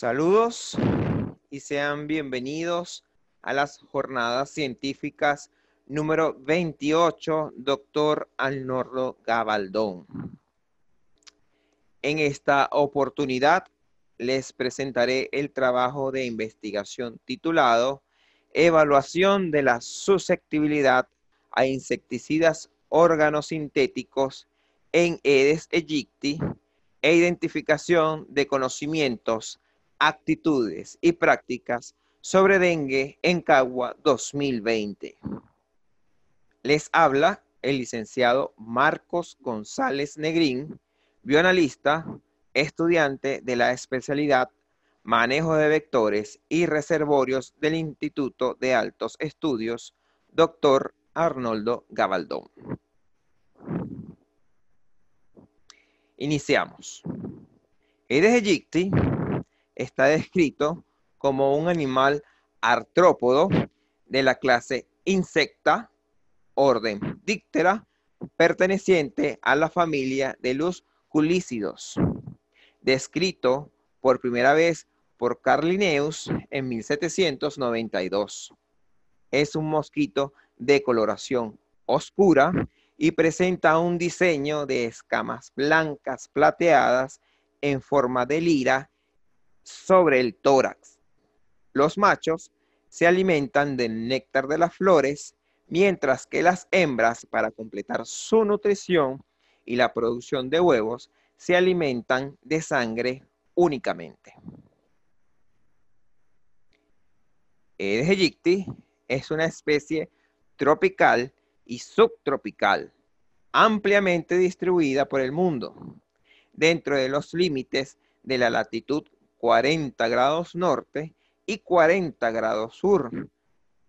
Saludos y sean bienvenidos a las jornadas científicas número 28, doctor Alnordo Gabaldón. En esta oportunidad les presentaré el trabajo de investigación titulado Evaluación de la susceptibilidad a insecticidas sintéticos en Edes aegypti e identificación de conocimientos actitudes y prácticas sobre dengue en Cagua 2020. Les habla el licenciado Marcos González Negrín, bioanalista, estudiante de la especialidad Manejo de Vectores y Reservorios del Instituto de Altos Estudios, doctor Arnoldo Gabaldón. Iniciamos. Eres Yicti está descrito como un animal artrópodo de la clase insecta, orden díctera, perteneciente a la familia de los culícidos, descrito por primera vez por Carlineus en 1792. Es un mosquito de coloración oscura y presenta un diseño de escamas blancas plateadas en forma de lira sobre el tórax. Los machos se alimentan del néctar de las flores, mientras que las hembras, para completar su nutrición y la producción de huevos, se alimentan de sangre únicamente. El es una especie tropical y subtropical, ampliamente distribuida por el mundo, dentro de los límites de la latitud 40 grados norte y 40 grados sur,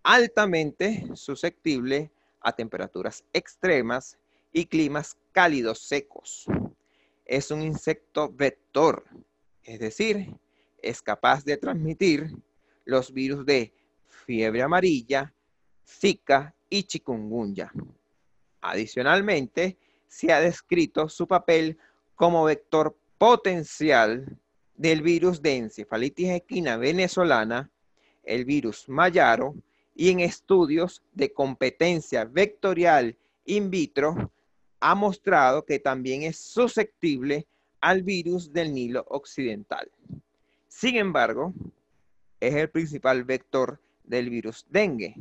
altamente susceptible a temperaturas extremas y climas cálidos secos. Es un insecto vector, es decir, es capaz de transmitir los virus de fiebre amarilla, Zika y chikungunya. Adicionalmente, se ha descrito su papel como vector potencial del virus de encefalitis equina venezolana, el virus Mayaro, y en estudios de competencia vectorial in vitro ha mostrado que también es susceptible al virus del Nilo Occidental. Sin embargo, es el principal vector del virus dengue,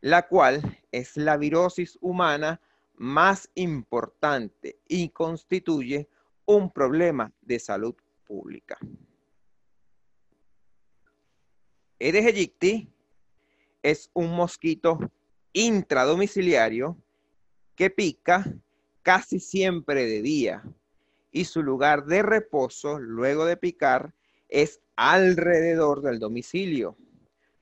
la cual es la virosis humana más importante y constituye un problema de salud pública. Aedes es un mosquito intradomiciliario que pica casi siempre de día y su lugar de reposo luego de picar es alrededor del domicilio.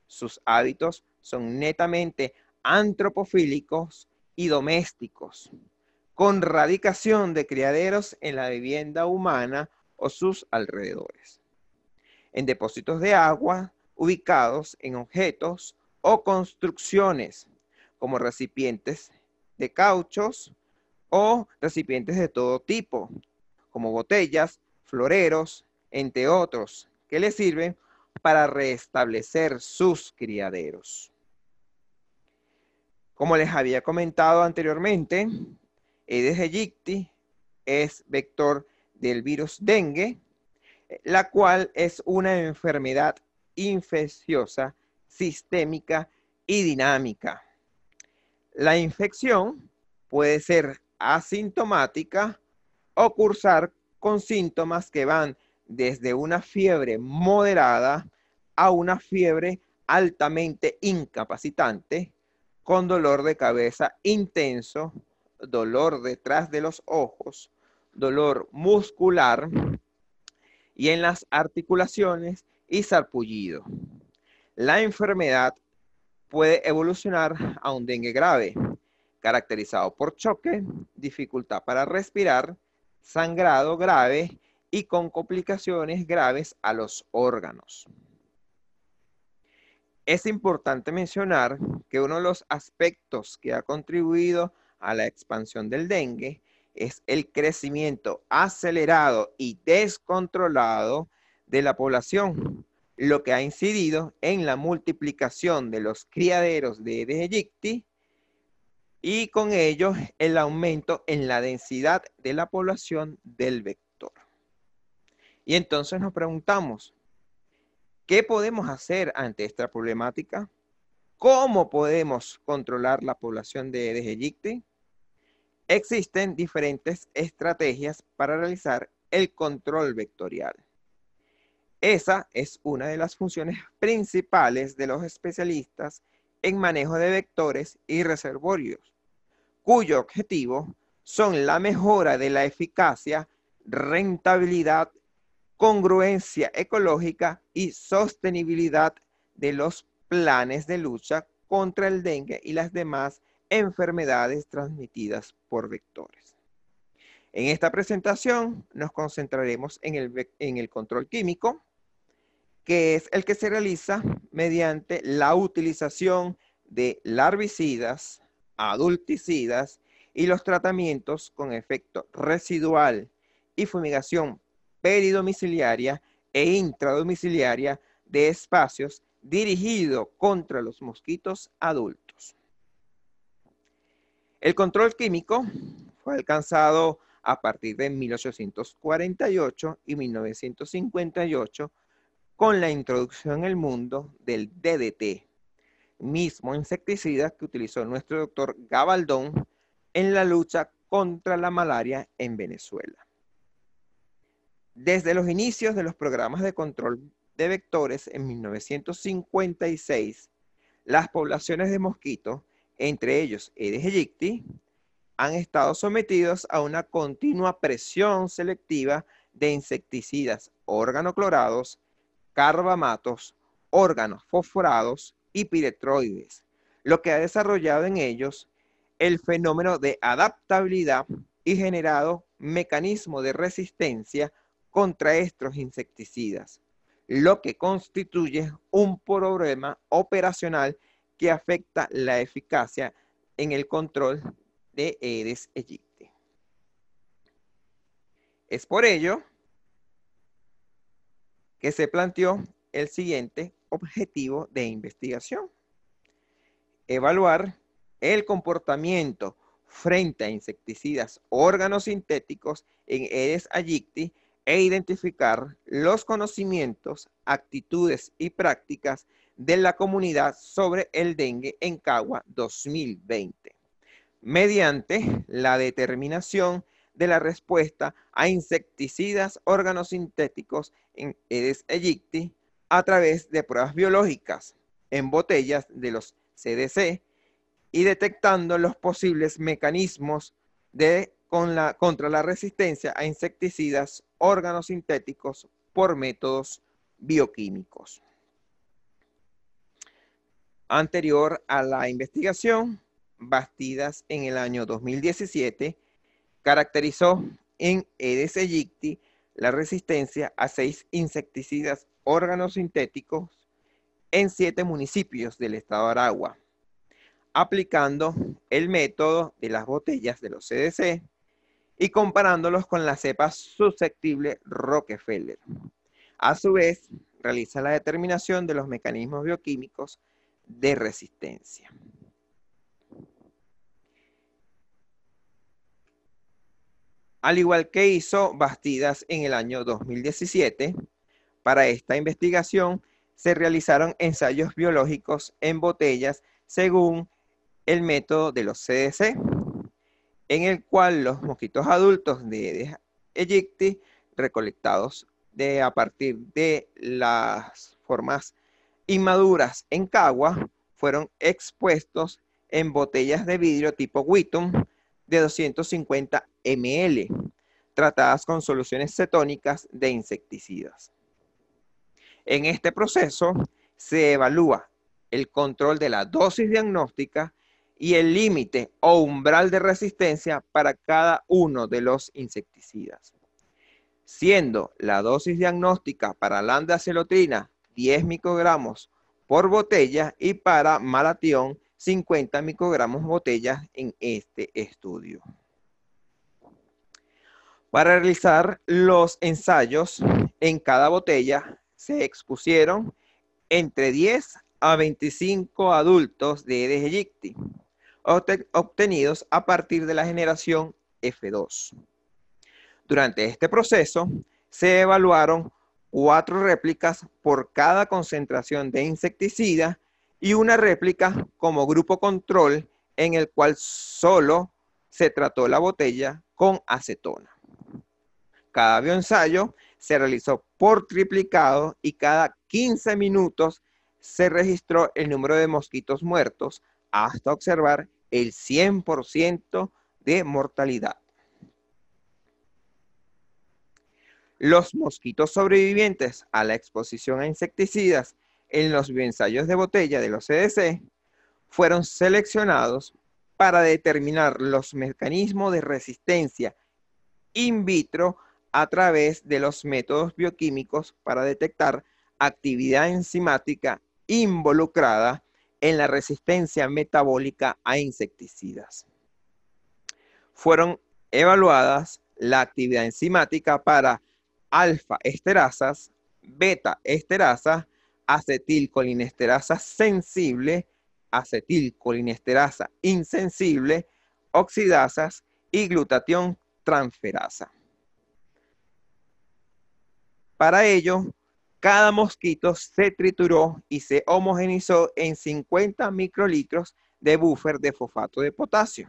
Sus hábitos son netamente antropofílicos y domésticos, con radicación de criaderos en la vivienda humana o sus alrededores. En depósitos de agua ubicados en objetos o construcciones, como recipientes de cauchos o recipientes de todo tipo, como botellas, floreros, entre otros, que le sirven para restablecer sus criaderos. Como les había comentado anteriormente, Edes aegypti es vector del virus dengue, la cual es una enfermedad infecciosa, sistémica y dinámica. La infección puede ser asintomática o cursar con síntomas que van desde una fiebre moderada a una fiebre altamente incapacitante, con dolor de cabeza intenso, dolor detrás de los ojos, dolor muscular y en las articulaciones y sarpullido. La enfermedad puede evolucionar a un dengue grave, caracterizado por choque, dificultad para respirar, sangrado grave y con complicaciones graves a los órganos. Es importante mencionar que uno de los aspectos que ha contribuido a la expansión del dengue es el crecimiento acelerado y descontrolado de la población, lo que ha incidido en la multiplicación de los criaderos de Aedes y con ello el aumento en la densidad de la población del vector. Y entonces nos preguntamos, ¿qué podemos hacer ante esta problemática? ¿Cómo podemos controlar la población de Edes Existen diferentes estrategias para realizar el control vectorial. Esa es una de las funciones principales de los especialistas en manejo de vectores y reservorios, cuyo objetivo son la mejora de la eficacia, rentabilidad, congruencia ecológica y sostenibilidad de los planes de lucha contra el dengue y las demás enfermedades transmitidas por vectores. En esta presentación nos concentraremos en el, control químico, que es el que se realiza mediante la utilización de larvicidas, adulticidas y los tratamientos con efecto residual y fumigación peridomiciliaria e intradomiciliaria de espacios dirigido contra los mosquitos adultos. El control químico fue alcanzado a partir de 1848 y 1958 con la introducción en el mundo del DDT, mismo insecticida que utilizó nuestro doctor Gabaldón en la lucha contra la malaria en Venezuela. Desde los inicios de los programas de control de vectores en 1956, las poblaciones de mosquitos entre ellos Edes han estado sometidos a una continua presión selectiva de insecticidas clorados, carbamatos, órganos fosforados y piretroides, lo que ha desarrollado en ellos el fenómeno de adaptabilidad y generado mecanismo de resistencia contra estos insecticidas, lo que constituye un problema operacional que afecta la eficacia en el control de Edes aegypti. Es por ello que se planteó el siguiente objetivo de investigación. Evaluar el comportamiento frente a insecticidas órganos sintéticos en Edes aegypti e identificar los conocimientos, actitudes y prácticas de la comunidad sobre el dengue en Cagua 2020, mediante la determinación de la respuesta a insecticidas sintéticos en Edes aegypti a través de pruebas biológicas en botellas de los CDC y detectando los posibles mecanismos de, contra la resistencia a insecticidas sintéticos por métodos bioquímicos anterior a la investigación, bastidas en el año 2017, caracterizó en Edes la resistencia a seis insecticidas órganos sintéticos en siete municipios del estado de Aragua, aplicando el método de las botellas de los CDC y comparándolos con la cepa susceptible Rockefeller. A su vez, realiza la determinación de los mecanismos bioquímicos de resistencia. Al igual que hizo Bastidas en el año 2017, para esta investigación se realizaron ensayos biológicos en botellas según el método de los CDC, en el cual los mosquitos adultos de Aedes recolectados de, a partir de las formas inmaduras en Cagua fueron expuestos en botellas de vidrio tipo Witton de 250 ml, tratadas con soluciones cetónicas de insecticidas. En este proceso se evalúa el control de la dosis diagnóstica y el límite o umbral de resistencia para cada uno de los insecticidas, siendo la dosis diagnóstica para la celotrina 10 microgramos por botella y para malatión 50 microgramos botella en este estudio. Para realizar los ensayos en cada botella se expusieron entre 10 a 25 adultos de EDGICTI obtenidos a partir de la generación F2. Durante este proceso se evaluaron cuatro réplicas por cada concentración de insecticida y una réplica como grupo control en el cual solo se trató la botella con acetona. Cada bioensayo se realizó por triplicado y cada 15 minutos se registró el número de mosquitos muertos hasta observar el 100% de mortalidad. Los mosquitos sobrevivientes a la exposición a insecticidas en los ensayos de botella de los CDC fueron seleccionados para determinar los mecanismos de resistencia in vitro a través de los métodos bioquímicos para detectar actividad enzimática involucrada en la resistencia metabólica a insecticidas. Fueron evaluadas la actividad enzimática para alfa esterasas, beta esterasa acetilcolinesterasa sensible, acetilcolinesterasa insensible, oxidasas y glutatión transferasa. Para ello, cada mosquito se trituró y se homogenizó en 50 microlitros de buffer de fosfato de potasio.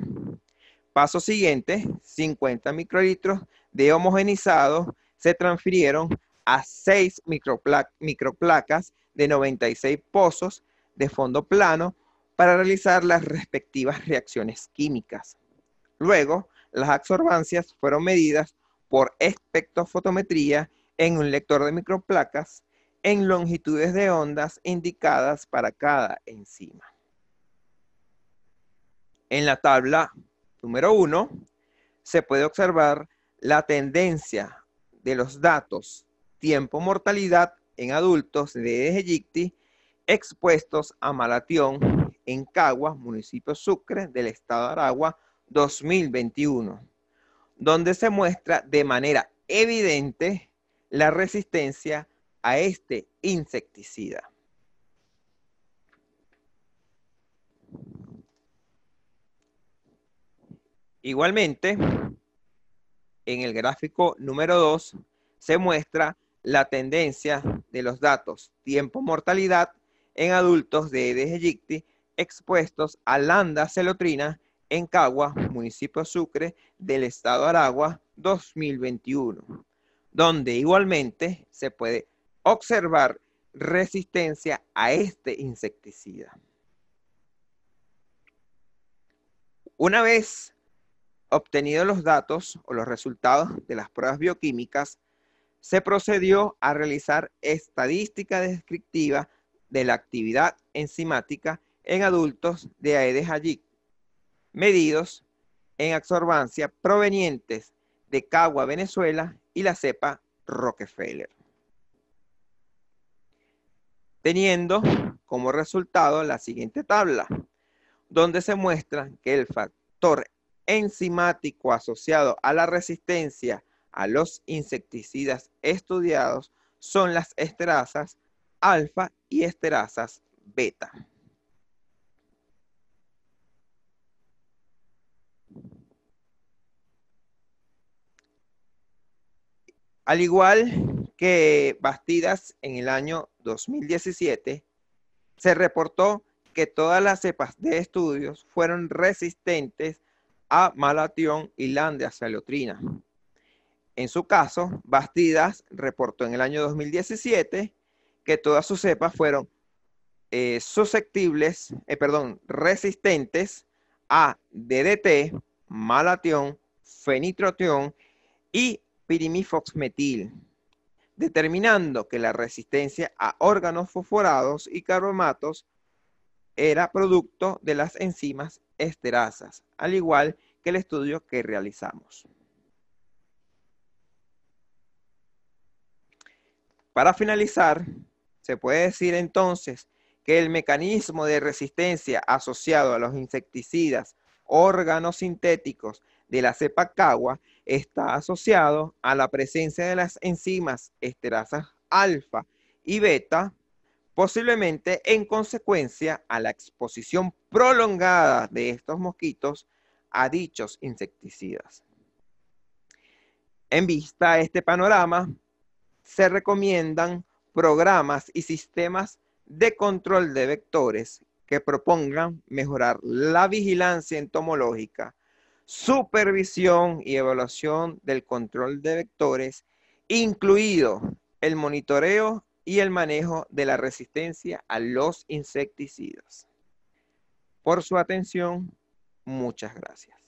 Paso siguiente, 50 microlitros de homogenizado se transfirieron a seis microplacas de 96 pozos de fondo plano para realizar las respectivas reacciones químicas. Luego, las absorbancias fueron medidas por espectrofotometría en un lector de microplacas en longitudes de ondas indicadas para cada enzima. En la tabla número 1 se puede observar la tendencia de los datos tiempo-mortalidad en adultos de Egipti expuestos a malatión en Caguas, municipio Sucre del estado de Aragua 2021, donde se muestra de manera evidente la resistencia a este insecticida. Igualmente, en el gráfico número 2 se muestra la tendencia de los datos tiempo-mortalidad en adultos de Aedes aegypti expuestos a landa celotrina en Cagua, municipio Sucre del estado Aragua 2021, donde igualmente se puede observar resistencia a este insecticida. Una vez Obtenidos los datos o los resultados de las pruebas bioquímicas, se procedió a realizar estadística descriptiva de la actividad enzimática en adultos de Aedes aegypti, medidos en absorbancia provenientes de Cagua, Venezuela y la cepa Rockefeller. Teniendo como resultado la siguiente tabla, donde se muestra que el factor enzimático asociado a la resistencia a los insecticidas estudiados son las esterasas alfa y esterasas beta. Al igual que Bastidas en el año 2017, se reportó que todas las cepas de estudios fueron resistentes a Malatión y Landia saliotrina. En su caso, Bastidas reportó en el año 2017 que todas sus cepas fueron eh, susceptibles, eh, perdón, resistentes a DDT, malatión, fenitrotión y pirimifoxmetil, determinando que la resistencia a órganos fosforados y carbamatos era producto de las enzimas esterasas, al igual que el estudio que realizamos. Para finalizar, se puede decir entonces que el mecanismo de resistencia asociado a los insecticidas órganos sintéticos de la cepa cagua está asociado a la presencia de las enzimas esterasas alfa y beta Posiblemente en consecuencia a la exposición prolongada de estos mosquitos a dichos insecticidas. En vista a este panorama, se recomiendan programas y sistemas de control de vectores que propongan mejorar la vigilancia entomológica, supervisión y evaluación del control de vectores, incluido el monitoreo y el manejo de la resistencia a los insecticidas. Por su atención, muchas gracias.